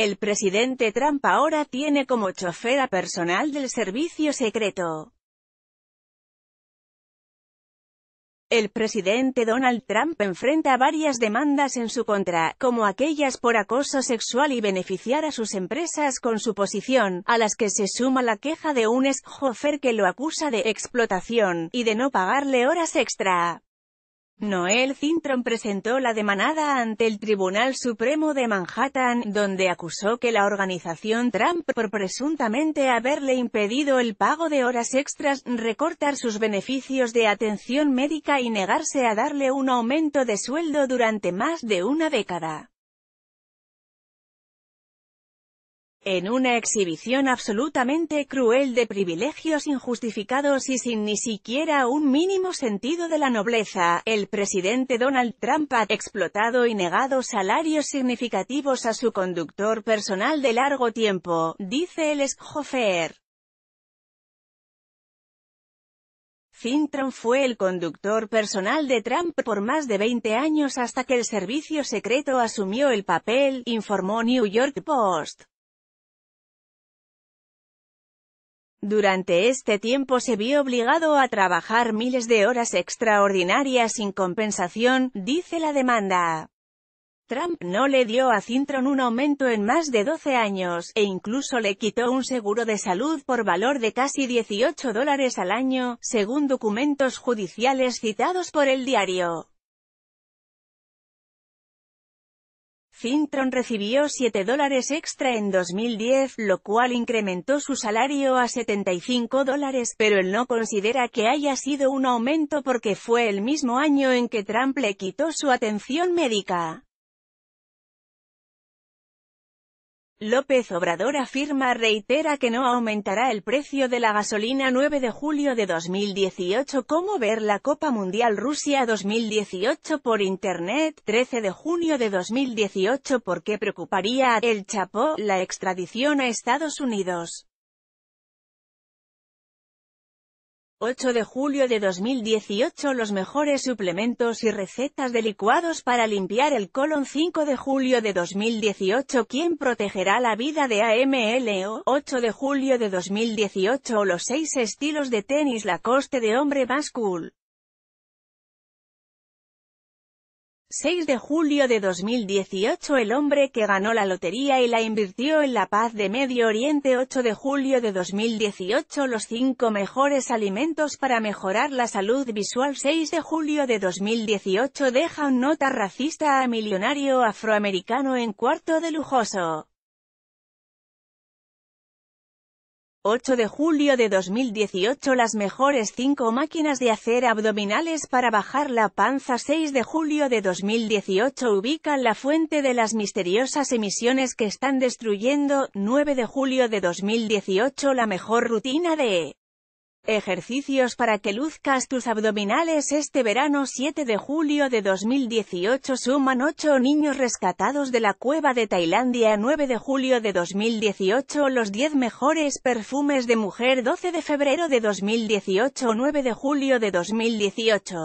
El presidente Trump ahora tiene como chofer a personal del servicio secreto. El presidente Donald Trump enfrenta varias demandas en su contra, como aquellas por acoso sexual y beneficiar a sus empresas con su posición, a las que se suma la queja de un ex que lo acusa de explotación y de no pagarle horas extra. Noel Cintron presentó la demanada ante el Tribunal Supremo de Manhattan, donde acusó que la organización Trump, por presuntamente haberle impedido el pago de horas extras, recortar sus beneficios de atención médica y negarse a darle un aumento de sueldo durante más de una década. en una exhibición absolutamente cruel de privilegios injustificados y sin ni siquiera un mínimo sentido de la nobleza, el presidente Donald Trump ha explotado y negado salarios significativos a su conductor personal de largo tiempo, dice el ex Finn fue el conductor personal de Trump por más de 20 años hasta que el servicio secreto asumió el papel, informó New York Post. Durante este tiempo se vio obligado a trabajar miles de horas extraordinarias sin compensación, dice la demanda. Trump no le dio a Cintron un aumento en más de 12 años, e incluso le quitó un seguro de salud por valor de casi 18 dólares al año, según documentos judiciales citados por el diario. Cintron recibió 7 dólares extra en 2010, lo cual incrementó su salario a 75 dólares, pero él no considera que haya sido un aumento porque fue el mismo año en que Trump le quitó su atención médica. López Obrador afirma reitera que no aumentará el precio de la gasolina 9 de julio de 2018 Cómo ver la Copa Mundial Rusia 2018 por Internet 13 de junio de 2018 ¿Por qué preocuparía a El Chapo la extradición a Estados Unidos? 8 de julio de 2018 Los mejores suplementos y recetas de licuados para limpiar el colon 5 de julio de 2018 ¿Quién protegerá la vida de AMLO? 8 de julio de 2018 Los 6 estilos de tenis La coste de hombre más cool 6 de julio de 2018 El hombre que ganó la lotería y la invirtió en la paz de Medio Oriente 8 de julio de 2018 Los 5 mejores alimentos para mejorar la salud visual 6 de julio de 2018 Deja un nota racista a millonario afroamericano en cuarto de lujoso 8 de julio de 2018 Las mejores 5 máquinas de hacer abdominales para bajar la panza 6 de julio de 2018 Ubican la fuente de las misteriosas emisiones que están destruyendo 9 de julio de 2018 La mejor rutina de Ejercicios para que luzcas tus abdominales este verano 7 de julio de 2018 suman 8 niños rescatados de la cueva de Tailandia 9 de julio de 2018 Los 10 mejores perfumes de mujer 12 de febrero de 2018 9 de julio de 2018